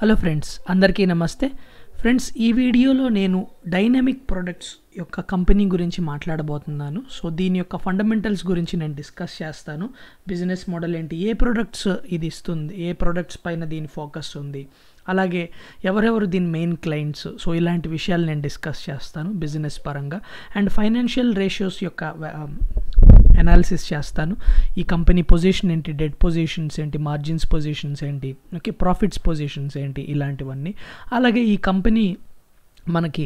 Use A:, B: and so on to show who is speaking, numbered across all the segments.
A: hello friends అందరికీ నమస్తే friends ఈ వీడియోలో నేను డైనమిక్ ప్రొడక్ట్స్ యొక్క కంపెనీ గురించి మాట్లాడబోతున్నాను సో దీని యొక్క ఫండమెంటల్స్ గురించి నేను డిస్కస్ చేస్తాను బిజినెస్ మోడల్ ఏంటి ఏ ప్రోడక్ట్స్ ఇది ఇస్తుంది ఏ ప్రోడక్ట్స్ పైన దీని ఫోకస్ ఉంది అలాగే ఎవరెవరు దీని మెయిన్ క్లయింట్స్ సో ఇలాంటి విషయాలు నేను డిస్కస్ చేస్తాను బిజినెస్ పరంగా అండ్ ఫైనాన్షియల్ రేషియోస్ యొక్క అనాలిసిస్ చేస్తాను ఈ కంపెనీ పొజిషన్ ఏంటి డెడ్ పొజిషన్స్ ఏంటి మార్జిన్స్ పొజిషన్స్ ఏంటి ఓకే ప్రాఫిట్స్ పొజిషన్స్ ఏంటి ఇలాంటివన్నీ అలాగే ఈ కంపెనీ మనకి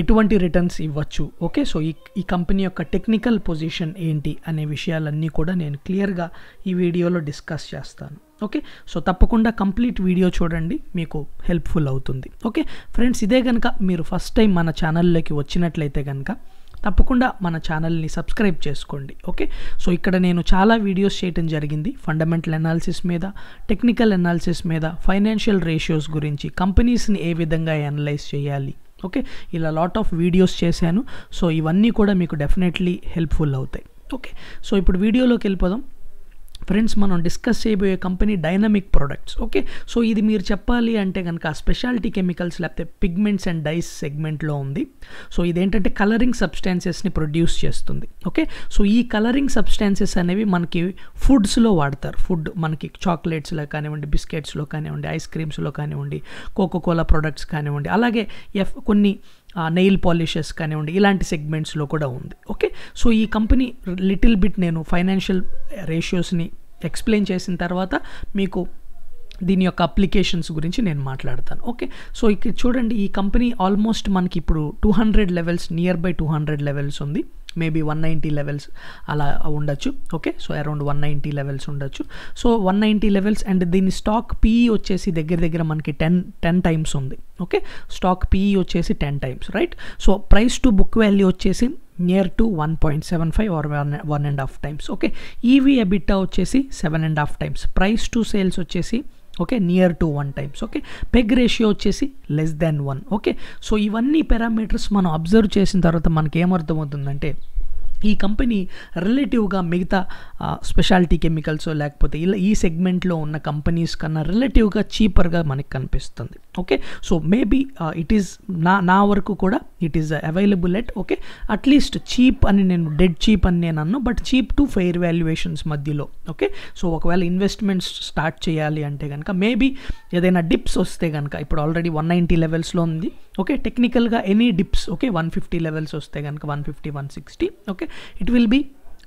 A: ఎటువంటి రిటర్న్స్ ఇవ్వచ్చు ఓకే సో ఈ ఈ కంపెనీ యొక్క టెక్నికల్ పొజిషన్ ఏంటి అనే విషయాలన్నీ కూడా నేను క్లియర్గా ఈ వీడియోలో డిస్కస్ చేస్తాను ఓకే సో తప్పకుండా కంప్లీట్ వీడియో చూడండి మీకు హెల్ప్ఫుల్ అవుతుంది ఓకే ఫ్రెండ్స్ ఇదే కనుక మీరు ఫస్ట్ టైం మన ఛానల్లోకి వచ్చినట్లయితే కనుక తప్పకుండా మన ఛానల్ని సబ్స్క్రైబ్ చేసుకోండి ఓకే సో ఇక్కడ నేను చాలా వీడియోస్ చేయటం జరిగింది ఫండమెంటల్ అనాలిసిస్ మీద టెక్నికల్ అనాలిసిస్ మీద ఫైనాన్షియల్ రేషియోస్ గురించి కంపెనీస్ని ఏ విధంగా అనలైజ్ చేయాలి ఓకే ఇలా లాట్ ఆఫ్ వీడియోస్ చేశాను సో ఇవన్నీ కూడా మీకు డెఫినెట్లీ హెల్ప్ఫుల్ అవుతాయి ఓకే సో ఇప్పుడు వీడియోలోకి వెళ్ళిపోదాం ఫ్రెండ్స్ మనం డిస్కస్ చేయబోయే company dynamic products okay so ఇది మీరు చెప్పాలి అంటే కనుక స్పెషాలిటీ కెమికల్స్ లేకపోతే పిగ్మెంట్స్ అండ్ డైస్ సెగ్మెంట్లో ఉంది సో ఇదేంటంటే కలరింగ్ సబ్స్టాన్సెస్ని ప్రొడ్యూస్ చేస్తుంది ఓకే సో ఈ కలరింగ్ సబ్స్టాన్సెస్ అనేవి మనకి ఫుడ్స్లో వాడతారు ఫుడ్ మనకి చాక్లెట్స్లో కానివ్వండి బిస్కెట్స్లో కానివ్వండి ఐస్ క్రీమ్స్లో కానివ్వండి కోకోకోలా ప్రొడక్ట్స్ కానివ్వండి అలాగే ఎఫ్ కొన్ని నెయిల్ పాలిషెస్ కానివ్వండి ఇలాంటి సెగ్మెంట్స్లో కూడా ఉంది ఓకే సో ఈ కంపెనీ లిటిల్ బిట్ నేను ఫైనాన్షియల్ రేషియోస్ని ఎక్స్ప్లెయిన్ చేసిన తర్వాత మీకు దీని యొక్క అప్లికేషన్స్ గురించి నేను మాట్లాడతాను ఓకే సో ఇక్కడ చూడండి ఈ కంపెనీ ఆల్మోస్ట్ మనకి ఇప్పుడు two hundred levels near by two hundred levels ఉంది మేబీ వన్ నైంటీ లెవెల్స్ అలా ఉండొచ్చు okay so around one ninety levels ఉండొచ్చు so one ninety levels and దీని స్టాక్ పిఈ వచ్చేసి దగ్గర దగ్గర మనకి టెన్ టెన్ టైమ్స్ ఉంది ఓకే స్టాక్ పీఈ వచ్చేసి ten times right so price to book value వచ్చేసి near to one point seven five or one one and half times okay EV EBITDA వచ్చేసి seven and half times price to sales వచ్చేసి okay near to one times okay PEG ratio వచ్చేసి less than one okay so ఇవన్నీ parameters మనం observe చేసిన తర్వాత మనకి ఏమర్థమవుతుందంటే ఈ company రిలేటివ్గా మిగతా స్పెషాలిటీ కెమికల్స్ లేకపోతే ఇలా ఈ సెగ్మెంట్లో ఉన్న కంపెనీస్ కన్నా రిలేటివ్గా చీపర్గా మనకి కనిపిస్తుంది okay so maybe it is నా నా వరకు కూడా it is available at okay at least cheap అని నేను డెడ్ చీప్ అని నేను అన్ను but cheap to fair valuations మధ్యలో ఓకే సో ఒకవేళ ఇన్వెస్ట్మెంట్స్ స్టార్ట్ చేయాలి అంటే కనుక మేబీ ఏదైనా డిప్స్ వస్తే కనుక ఇప్పుడు ఆల్రెడీ వన్ నైంటీ లెవెల్స్లో ఉంది ఓకే టెక్నికల్గా any dips okay one fifty levels వస్తే కనుక one fifty one sixty okay it will be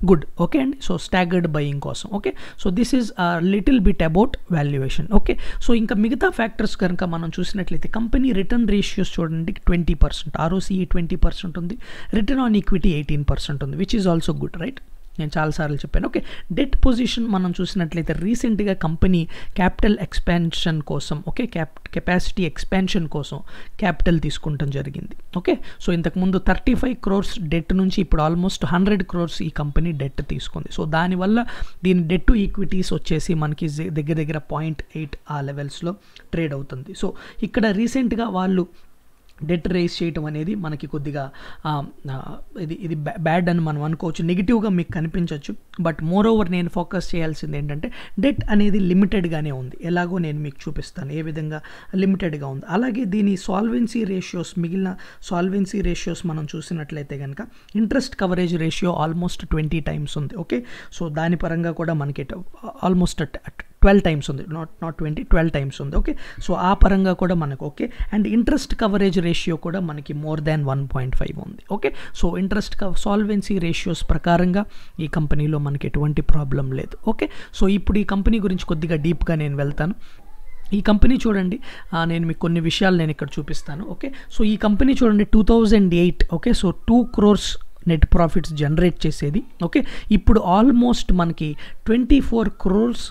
A: good okay అండి సో స్టాగర్డ్ బయింగ్ కోసం okay so this is little bit about valuation okay so ఇంకా మిగతా factors కనుక మనం చూసినట్లయితే కంపెనీ రిటర్న్ రేషియోస్ చూడండి twenty percent ROCE twenty percent ఉంది return on equity eighteen percent ఉంది which is also good right నేను చాలాసార్లు చెప్పాను ఓకే డెట్ పొజిషన్ మనం చూసినట్లయితే రీసెంట్గా కంపెనీ క్యాపిటల్ ఎక్స్పాన్షన్ కోసం ఓకే క్యాప్ కెపాసిటీ ఎక్స్పాన్షన్ కోసం క్యాపిటల్ తీసుకుంటాం జరిగింది ఓకే సో ఇంతకుముందు థర్టీ ఫైవ్ క్రోర్స్ డెట్ నుంచి ఇప్పుడు ఆల్మోస్ట్ హండ్రెడ్ క్రోర్స్ ఈ కంపెనీ డెట్ తీసుకుంది సో దానివల్ల దీని డెట్ ఈక్విటీస్ వచ్చేసి మనకి దగ్గర దగ్గర పాయింట్ ఎయిట్ ఆ లెవెల్స్లో ట్రేడ్ అవుతుంది సో ఇక్కడ రీసెంట్గా వాళ్ళు డెట్ రేస్ చేయటం అనేది మనకి కొద్దిగా ఇది ఇది బ్యాడ్ అని మనం అనుకోవచ్చు నెగిటివ్గా మీకు కనిపించవచ్చు బట్ మోర్ ఓవర్ నేను ఫోకస్ చేయాల్సింది ఏంటంటే డెట్ అనేది లిమిటెడ్గానే ఉంది ఎలాగో నేను మీకు చూపిస్తాను ఏ విధంగా లిమిటెడ్గా ఉంది అలాగే దీని సాల్వెన్సీ రేషియోస్ మిగిలిన సాల్వెన్సీ రేషియోస్ మనం చూసినట్లయితే కనుక interest coverage ratio almost twenty times ఉంది ఓకే సో దాని పరంగా కూడా మనకి ఆల్మోస్ట్ ట్వెల్వ్ టైమ్స్ ఉంది not not twenty twelve times ఉంది ఓకే సో ఆ పరంగా కూడా మనకు okay and interest coverage ratio కూడా మనకి more than one point five ఉంది okay so interest solvency ratios ప్రకారంగా ఈ కంపెనీలో మనకి ఎటువంటి ప్రాబ్లం లేదు ఓకే సో ఇప్పుడు ఈ కంపెనీ గురించి కొద్దిగా డీప్గా నేను వెళ్తాను ఈ కంపెనీ చూడండి నేను మీకు కొన్ని విషయాలు నేను ఇక్కడ చూపిస్తాను ఓకే సో ఈ కంపెనీ చూడండి two thousand eight okay so two crores net profits generate చేసేది ఓకే ఇప్పుడు ఆల్మోస్ట్ మనకి ట్వంటీ ఫోర్ క్రోర్స్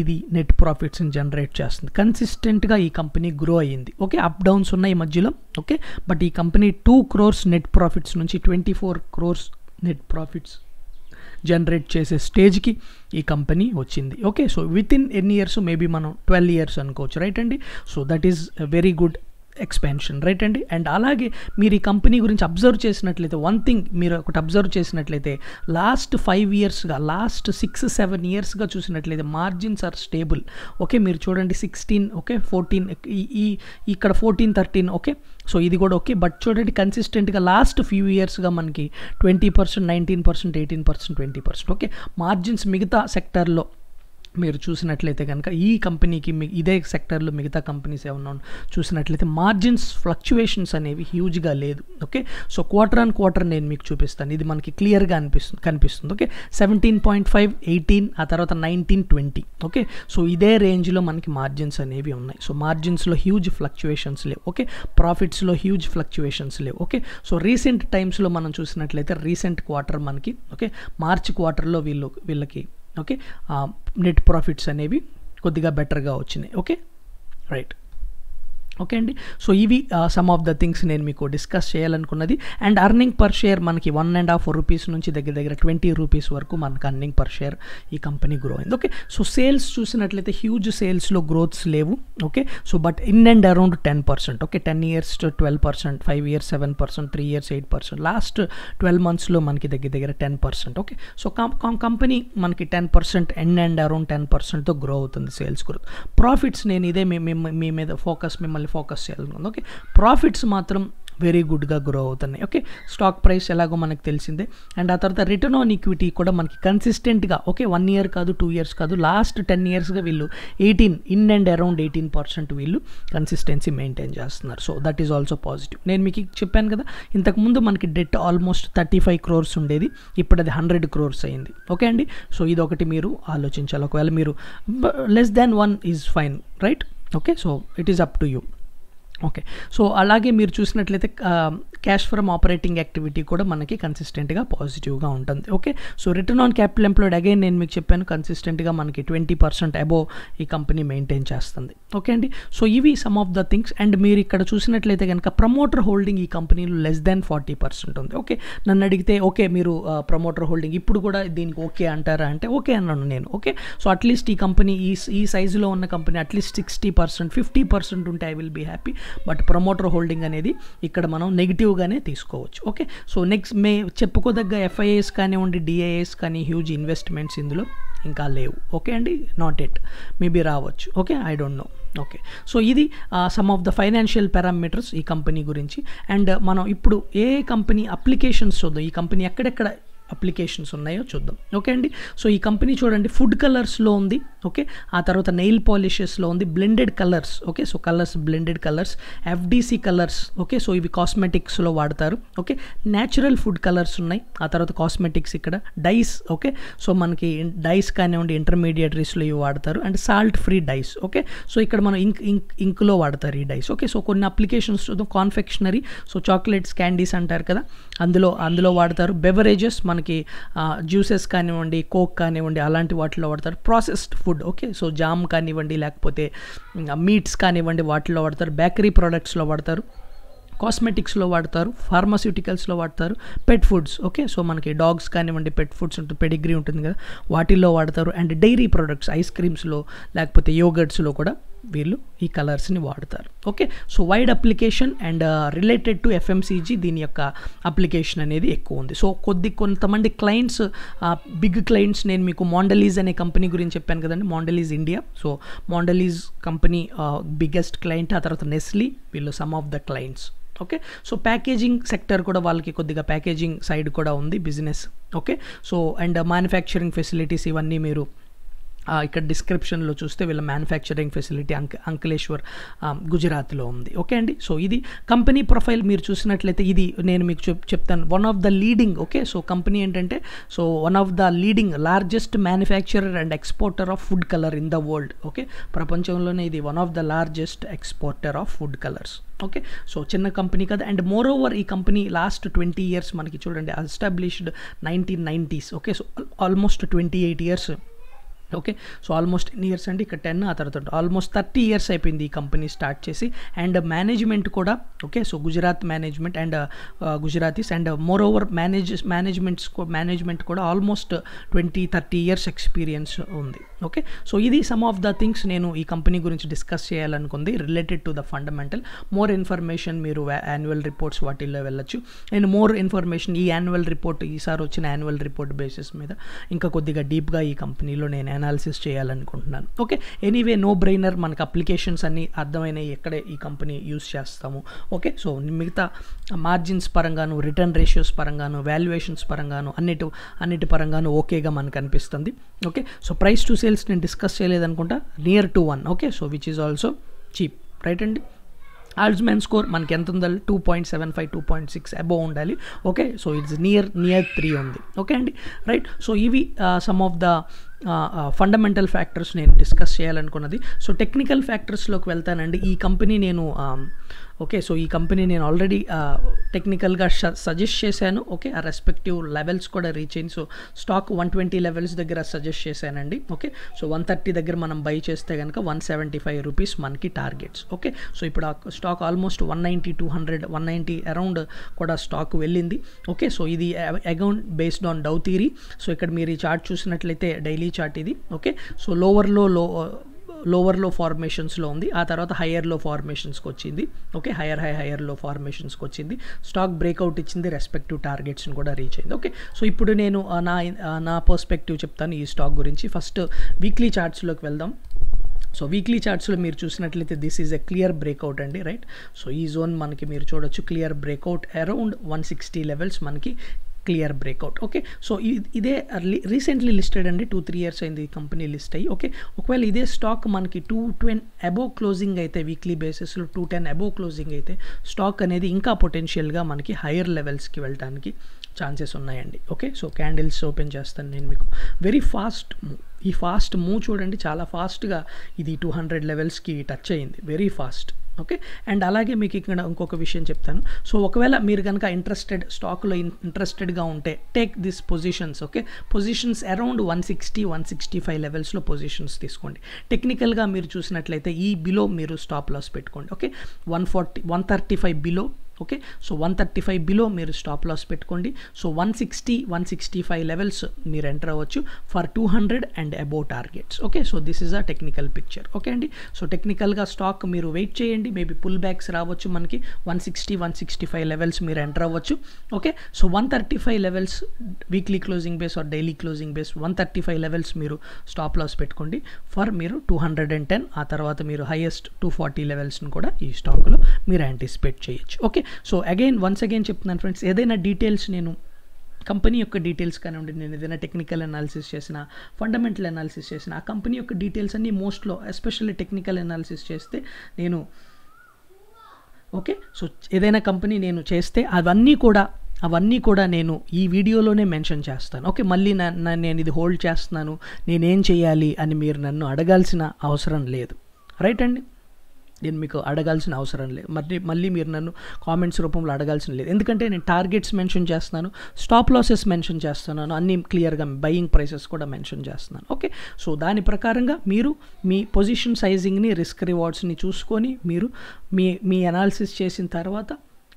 A: ఇది నెట్ ప్రాఫిట్స్ని జనరేట్ చేస్తుంది కన్సిస్టెంట్గా ఈ కంపెనీ గ్రో అయ్యింది ఓకే అప్ డౌన్స్ ఉన్నాయి మధ్యలో ఓకే బట్ ఈ company two crores net profits నుంచి twenty four crores net profits generate చేసే స్టేజ్కి ఈ కంపెనీ వచ్చింది ఓకే సో విత్ ఇన్ ఎన్ని ఇయర్స్ మేబీ మనం ట్వెల్వ్ ఇయర్స్ అనుకోవచ్చు రైట్ అండి so that is very good expansion right అండి అండ్ అలాగే మీరు ఈ కంపెనీ గురించి అబ్జర్వ్ చేసినట్లయితే వన్ థింగ్ మీరు ఒకటి అబ్జర్వ్ చేసినట్లయితే లాస్ట్ ఫైవ్ ఇయర్స్గా లాస్ట్ సిక్స్ సెవెన్ ఇయర్స్గా చూసినట్లయితే మార్జిన్స్ ఆర్ స్టేబుల్ ఓకే మీరు చూడండి సిక్స్టీన్ ఓకే ఫోర్టీన్ ఈ ఇక్కడ ఫోర్టీన్ థర్టీన్ ఓకే సో ఇది కూడా ఓకే బట్ చూడండి కన్సిస్టెంట్గా లాస్ట్ ఫ్యూ ఇయర్స్గా మనకి twenty percent nineteen percent eighteen percent twenty percent okay margins మిగతా సెక్టర్లో మీరు చూసినట్లయితే కనుక ఈ కంపెనీకి మీ ఇదే సెక్టర్లో మిగతా కంపెనీస్ ఏమన్నా చూసినట్లయితే మార్జిన్స్ ఫ్లక్చువేషన్స్ అనేవి హ్యూజ్గా లేదు okay so quarter and quarter నేను మీకు చూపిస్తాను ఇది మనకి క్లియర్గా అనిపిస్తుంది కనిపిస్తుంది okay seventeen point five eighteen ఆ తర్వాత నైన్టీన్ ట్వంటీ ఓకే సో ఇదే రేంజ్లో మనకి మార్జిన్స్ అనేవి ఉన్నాయి సో మార్జిన్స్లో హ్యూజ్ ఫ్లక్చువేషన్స్ లేవు ఓకే ప్రాఫిట్స్లో హ్యూజ్ ఫ్లక్చువేషన్స్ లేవు ఓకే సో రీసెంట్ టైమ్స్లో మనం చూసినట్లయితే రీసెంట్ క్వార్టర్ మనకి ఓకే మార్చ్ క్వార్టర్లో వీళ్ళు వీళ్ళకి ఓకే నెట్ ప్రాఫిట్స్ అనేవి కొద్దిగా బెటర్గా వచ్చినాయి ఓకే రైట్ ఓకే అండి సో ఇవి సమ్ ఆఫ్ ద థింగ్స్ నేను మీకు డిస్కస్ చేయాలనుకున్నది అండ్ అర్నింగ్ పర్ షేర్ మనకి వన్ అండ్ హాఫ్ రూపీస్ నుంచి దగ్గర దగ్గర ట్వంటీ రూపీస్ వరకు మనకు అర్నింగ్ పర్ షేర్ ఈ కంపెనీ గ్రో అయింది ఓకే సో సేల్స్ చూసినట్లయితే హ్యూజ్ సేల్స్లో గ్రోత్స్ లేవు okay so but in and around ten percent okay ten years twelve percent five years seven percent three years eight percent last twelve మంత్స్లో మనకి దగ్గర దగ్గర ten percent okay so company మనకి ten percent in and around ten పర్సెంట్తో grow అవుతుంది sales growth profits నేను ఇదే మీ మీద ఫోకస్ మిమ్మల్ని చేయాలి ఫోకస్ చేయాలనుకుంది ఓకే ప్రాఫిట్స్ మాత్రం వెరీ గుడ్గా గ్రో అవుతున్నాయి ఓకే స్టాక్ ప్రైస్ ఎలాగో మనకు తెలిసిందే అండ్ ఆ తర్వాత రిటర్న్ ఆన్ ఈక్విటీ కూడా మనకి కన్సిస్టెంట్గా ఓకే వన్ ఇయర్ కాదు టూ ఇయర్స్ కాదు లాస్ట్ టెన్ ఇయర్స్గా వీళ్ళు eighteen in and around eighteen percent వీళ్ళు కన్సిస్టెన్సీ మెయింటైన్ చేస్తున్నారు so that is also positive నేను మీకు చెప్పాను కదా ఇంతకుముందు మనకి debt almost thirty five crores ఉండేది ఇప్పుడు అది హండ్రెడ్ క్రోర్స్ అయింది ఓకే అండి సో ఇది ఒకటి మీరు ఆలోచించాలి ఒకవేళ మీరు less than one is fine right okay so it is up to you okay so అలాగే మీరు చూసినట్లయితే క్యాష్ ఫ్రమ్ ఆపరేటింగ్ యాక్టివిటీ కూడా మనకి కన్సిస్టెంట్గా పాజిటివ్గా ఉంటుంది okay so return on capital employed again నేను మీకు చెప్పాను కన్సిస్టెంట్గా మనకి ట్వంటీ పర్సెంట్ అబోవ్ ఈ కంపెనీ మెయింటైన్ చేస్తుంది ఓకే అండి సో ఇవి some of the things and మీరు ఇక్కడ చూసినట్లయితే కనుక ప్రమోటర్ హోల్డింగ్ ఈ కంపెనీలో లెస్ దాన్ ఫార్టీ పర్సెంట్ ఉంది ఓకే నన్ను అడిగితే ఓకే మీరు ప్రమోటర్ హోల్డింగ్ ఇప్పుడు కూడా దీనికి ఓకే అంటారా అంటే ఓకే అన్నాను నేను ఓకే సో అట్లీస్ట్ ఈ కంపెనీ ఈ ఈ సైజులో ఉన్న company at least sixty percent fifty percent ఉంటే I will be happy but promoter holding అనేది ఇక్కడ మనం నెగిటివ్గానే తీసుకోవచ్చు ఓకే సో నెక్స్ట్ మే చెప్పుకోదగ్గ ఎఫ్ఐఏస్ కానివ్వండి డిఐఏస్ కానీ హ్యూజ్ ఇన్వెస్ట్మెంట్స్ ఇందులో ఇంకా లేవు ఓకే అండి నాట్ ఎట్ మేబీ రావచ్చు okay I don't know okay so ఇది some of the financial parameters ఈ కంపెనీ గురించి అండ్ మనం ఇప్పుడు ఏ కంపెనీ అప్లికేషన్స్ చూద్దాం ఈ కంపెనీ ఎక్కడెక్కడ అప్లికేషన్స్ ఉన్నాయో చూద్దాం ఓకే అండి సో ఈ కంపెనీ చూడండి ఫుడ్ కలర్స్లో ఉంది ఓకే ఆ తర్వాత నెయిల్ పాలిషెస్లో ఉంది blended colours okay so colours blended colours FDC colours okay so ఇవి కాస్మెటిక్స్లో వాడతారు ఓకే న్యాచురల్ ఫుడ్ కలర్స్ ఉన్నాయి ఆ తర్వాత కాస్మెటిక్స్ ఇక్కడ డైస్ ఓకే సో మనకి డైస్ కానివ్వండి ఇంటర్మీడియటరీస్లో ఇవి వాడతారు and salt free dyes okay so ఇక్కడ మనం ఇంక్ ఇంక్ ఇంక్లో వాడతారు ఈ డైస్ ఓకే సో కొన్ని అప్లికేషన్స్ చూద్దాం కాన్ఫెక్షనరీ సో చాక్లెట్స్ క్యాండీస్ అంటారు కదా అందులో అందులో వాడతారు బెవరేజెస్ మన మనకి జ్యూసెస్ కానివ్వండి కోక్ కానివ్వండి అలాంటి వాటిలో వాడతారు processed food okay so jam కానివ్వండి లేకపోతే మీట్స్ కానివ్వండి వాటిలో వాడతారు బేకరీ ప్రోడక్ట్స్లో వాడతారు కాస్మెటిక్స్లో వాడతారు ఫార్మాస్యూటికల్స్లో వాడతారు పెట్ ఫుడ్స్ ఓకే సో మనకి డాగ్స్ కానివ్వండి పెట్ ఫుడ్స్ ఉంటుంది పెడిగ్రీ ఉంటుంది కదా వాటిల్లో వాడతారు అండ్ డైరీ ప్రోడక్ట్స్ ఐస్ క్రీమ్స్లో లేకపోతే యోగర్ట్స్లో కూడా వీళ్ళు ఈ కలర్స్ని వాడతారు okay so wide application and related to FMCG దీని యొక్క అప్లికేషన్ అనేది ఎక్కువ ఉంది సో కొద్ది కొంతమంది క్లయింట్స్ బిగ్ క్లయింట్స్ నేను మీకు మాండలీజ్ అనే కంపెనీ గురించి చెప్పాను కదండి Mondelez India so Mondelez company biggest client ఆ తర్వాత నెస్లీ వీళ్ళు some of the clients okay so packaging sector కూడా వాళ్ళకి కొద్దిగా ప్యాకేజింగ్ సైడ్ కూడా ఉంది business okay so and manufacturing facilities ఇవన్నీ మీరు ఇక్కడ డిస్క్రిప్షన్లో చూస్తే వీళ్ళ మ్యానుఫ్యాక్చరింగ్ ఫెసిలిటీ అంక అంకలేశ్వర్ గుజరాత్లో ఉంది ఓకే అండి సో ఇది కంపెనీ ప్రొఫైల్ మీరు చూసినట్లయితే ఇది నేను మీకు చెప్ చెప్తాను one of the leading okay so company ఏంటంటే so one of the leading largest manufacturer and exporter of food colour in the world okay ప్రపంచంలోనే ఇది one of the largest exporter of food colours okay so చిన్న company కదా and moreover ఈ company last twenty years మనకి చూడండి established nineteen nineties okay so almost twenty eight years okay so almost ఎన్ని years అండి ఇక్కడ ten ఆ తర్వాత ఆల్మోస్ట్ థర్టీ ఇయర్స్ అయిపోయింది ఈ కంపెనీ స్టార్ట్ చేసి అండ్ మేనేజ్మెంట్ కూడా okay so Gujarat management and Gujaratis and moreover manage managements management కూడా almost twenty thirty years experience ఉంది ఓకే సో ఇది సమ్ ఆఫ్ ద థింగ్స్ నేను ఈ కంపెనీ గురించి డిస్కస్ చేయాలనుకుంది related to the fundamental more information మీరు annual reports వాటిల్లో వెళ్ళొచ్చు అండ్ మోర్ ఇన్ఫర్మేషన్ ఈ యాన్యువల్ రిపోర్ట్ ఈసారి వచ్చిన యాన్యువల్ రిపోర్ట్ బేసిస్ మీద ఇంకా కొద్దిగా డీప్గా ఈ కంపెనీలో నేను అనాలిసిస్ చేయాలనుకుంటున్నాను ఓకే ఎనీవే నో బ్రెయినర్ మనకు అప్లికేషన్స్ అన్నీ అర్థమైనవి ఎక్కడే ఈ కంపెనీ యూస్ చేస్తాము ఓకే సో మిగతా మార్జిన్స్ పరంగాను రిటర్న్ రేషియోస్ పరంగాను వాల్యుయేషన్స్ పరంగాను అన్నిటి అన్నిటి పరంగాను ఓకేగా మనకు అనిపిస్తుంది okay so price to sales నేను డిస్కస్ చేయలేదనుకుంటా near to one okay so which is also cheap right అండి ఆల్జ్మెన్ స్కోర్ మనకి ఎంత ఉండాలి two point seven five two point six above ఉండాలి okay so it's near near three ఉంది okay అండి right so ఇవి some of the fundamental factors నేను discuss చేయాలనుకున్నది సో టెక్నికల్ ఫ్యాక్టర్స్లోకి వెళ్తానండి ఈ కంపెనీ నేను ఓకే సో ఈ కంపెనీ నేను ఆల్రెడీ టెక్నికల్గా సజెస్ట్ చేశాను ఓకే ఆ రెస్పెక్టివ్ లెవెల్స్ కూడా రీచ్ అయింది so stock one twenty levels దగ్గర సజెస్ట్ చేశానండి ఓకే సో వన్ థర్టీ దగ్గర మనం బై చేస్తే కనుక వన్ సెవెంటీ ఫైవ్ రూపీస్ మనకి టార్గెట్స్ ఓకే సో ఇప్పుడు ఆ stock almost one ninety two hundred one ninety around కూడా స్టాక్ వెళ్ళింది ఓకే సో ఇది account based on Dow theory so ఇక్కడ మీరు ఈ చార్ట్ చూసినట్లయితే డైలీ చార్ట్ ఇది ఓకే సో లోవర్లో లో లోవర్ లో ఫార్మేషన్స్లో ఉంది ఆ తర్వాత హయ్యర్ లో ఫార్మేషన్స్కి వచ్చింది okay higher high higher low ఫార్మేషన్స్కి వచ్చింది స్టాక్ బ్రేక్అవుట్ ఇచ్చింది రెస్పెక్టివ్ టార్గెట్స్ని కూడా రీచ్ అయింది ఓకే సో ఇప్పుడు నేను నా నా పర్స్పెక్టివ్ చెప్తాను ఈ స్టాక్ గురించి ఫస్ట్ వీక్లీ చార్ట్స్లోకి వెళ్దాం సో వీక్లీ చార్ట్స్లో మీరు చూసినట్లయితే this is a clear breakout అండి రైట్ సో ఈ జోన్ మనకి మీరు చూడొచ్చు clear breakout around one sixty levels మనకి క్లియర్ బ్రేక్అవుట్ ఓకే సో ఇదే రీసెంట్లీ లిస్టెడ్ అండి టూ త్రీ ఇయర్స్ అయింది కంపెనీ లిస్ట్ అయ్యి ఓకే ఒకవేళ ఇదే స్టాక్ మనకి టూ ట్వెన్ అబోవ్ క్లోజింగ్ అయితే వీక్లీ బేసిస్లో టూ టెన్ అబోవ్ క్లోజింగ్ అయితే స్టాక్ అనేది ఇంకా పొటెన్షియల్గా మనకి హైయర్ లెవెల్స్కి వెళ్ళడానికి ఛాన్సెస్ ఉన్నాయండి ఓకే సో క్యాండిల్స్ ఓపెన్ చేస్తాను నేను మీకు వెరీ ఫాస్ట్ మూవ్ ఈ ఫాస్ట్ మూవ్ చూడండి చాలా ఫాస్ట్గా ఇది టూ హండ్రెడ్ లెవెల్స్కి టచ్ అయ్యింది వెరీ ఫాస్ట్ ఓకే అండ్ అలాగే మీకు ఇక్కడ ఇంకొక విషయం చెప్తాను సో ఒకవేళ మీరు కనుక ఇంట్రెస్టెడ్ స్టాక్లో ఇంట్రెస్టెడ్గా ఉంటే take this positions okay positions around one sixty one sixty five లెవెల్స్లో పొజిషన్స్ తీసుకోండి టెక్నికల్గా మీరు చూసినట్లయితే ఈ బిలో మీరు స్టాప్ లాస్ పెట్టుకోండి okay one forty one thirty five below okay so one thirty five below మీరు స్టాప్ లాస్ పెట్టుకోండి so one sixty one sixty five levels మీరు ఎంటర్ అవ్వచ్చు for two hundred and above targets okay so this is a technical picture okay అండి so టెక్నికల్గా stock మీరు wait చేయండి maybe pull backs రావచ్చు మనకి one sixty one sixty five levels మీరు enter అవ్వచ్చు okay so one thirty five levels weekly closing base or daily closing base one thirty five levels మీరు stop loss పెట్టుకోండి for మీరు two hundred and ten ఆ తర్వాత మీరు highest two forty లెవెల్స్ని కూడా ఈ స్టాక్లో మీరు యాంటిసిపేట్ చేయొచ్చు okay so again once again చెప్తున్నాను ఫ్రెండ్స్ ఏదైనా డీటెయిల్స్ నేను కంపెనీ యొక్క డీటెయిల్స్ కానివ్వండి నేను ఏదైనా టెక్నికల్ అనాలిసిస్ చేసిన ఫండమెంటల్ అనాలిసిస్ చేసిన ఆ కంపెనీ యొక్క డీటెయిల్స్ అన్ని మోస్ట్లో ఎస్పెషల్లీ టెక్నికల్ అనాలిసిస్ చేస్తే నేను ఓకే సో ఏదైనా కంపెనీ నేను చేస్తే అవన్నీ కూడా అవన్నీ కూడా నేను ఈ వీడియోలోనే మెన్షన్ చేస్తాను ఓకే మళ్ళీ నా నేను ఇది హోల్డ్ చేస్తున్నాను నేనేం చేయాలి అని మీరు నన్ను అడగాల్సిన అవసరం లేదు రైట్ అండి నేను మీకు అడగాల్సిన అవసరం లేదు మళ్ళీ మళ్ళీ మీరు నన్ను కామెంట్స్ రూపంలో అడగాల్సిన లేదు ఎందుకంటే నేను టార్గెట్స్ మెన్షన్ చేస్తున్నాను స్టాప్ లాసెస్ మెన్షన్ చేస్తున్నాను అన్నీ క్లియర్గా బయింగ్ ప్రైసెస్ కూడా మెన్షన్ చేస్తున్నాను ఓకే సో దాని ప్రకారంగా మీరు మీ పొజిషన్ సైజింగ్ని రిస్క్ రివార్డ్స్ని చూసుకొని మీరు మీ మీ అనాలిసిస్ చేసిన తర్వాత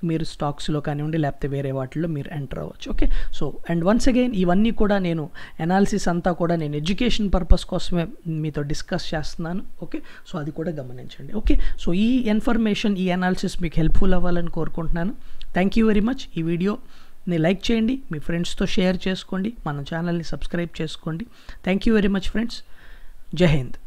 A: మీరు స్టాక్స్లో కానివ్వండి లేకపోతే వేరే వాటిల్లో మీరు ఎంటర్ అవ్వచ్చు okay so and once again ఇవన్నీ కూడా నేను ఎనాలిసిస్ అంతా కూడా నేను ఎడ్యుకేషన్ పర్పస్ కోసమే మీతో డిస్కస్ చేస్తున్నాను ఓకే సో అది కూడా గమనించండి ఓకే సో ఈ ఇన్ఫర్మేషన్ ఈ అనాలిసిస్ మీకు హెల్ప్ఫుల్ అవ్వాలని కోరుకుంటున్నాను థ్యాంక్ యూ వెరీ మచ్ ఈ వీడియోని లైక్ చేయండి మీ ఫ్రెండ్స్తో షేర్ చేసుకోండి మన ఛానల్ని సబ్స్క్రైబ్ చేసుకోండి thank you very much friends జై హింద్